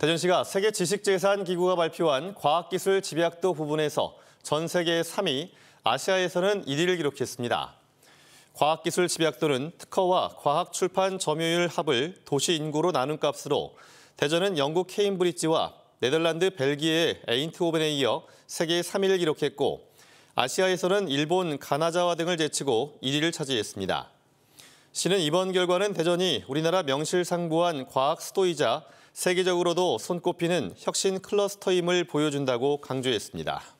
대전시가 세계지식재산기구가 발표한 과학기술 집약도 부분에서 전 세계 3위, 아시아에서는 1위를 기록했습니다. 과학기술 집약도는 특허와 과학 출판 점유율 합을 도시 인구로 나눈 값으로 대전은 영국 케인브리지와 네덜란드 벨기에의 에인트호벤에 이어 세계 3위를 기록했고 아시아에서는 일본 가나자와 등을 제치고 1위를 차지했습니다. 시는 이번 결과는 대전이 우리나라 명실상부한 과학 수도이자 세계적으로도 손꼽히는 혁신 클러스터임을 보여준다고 강조했습니다.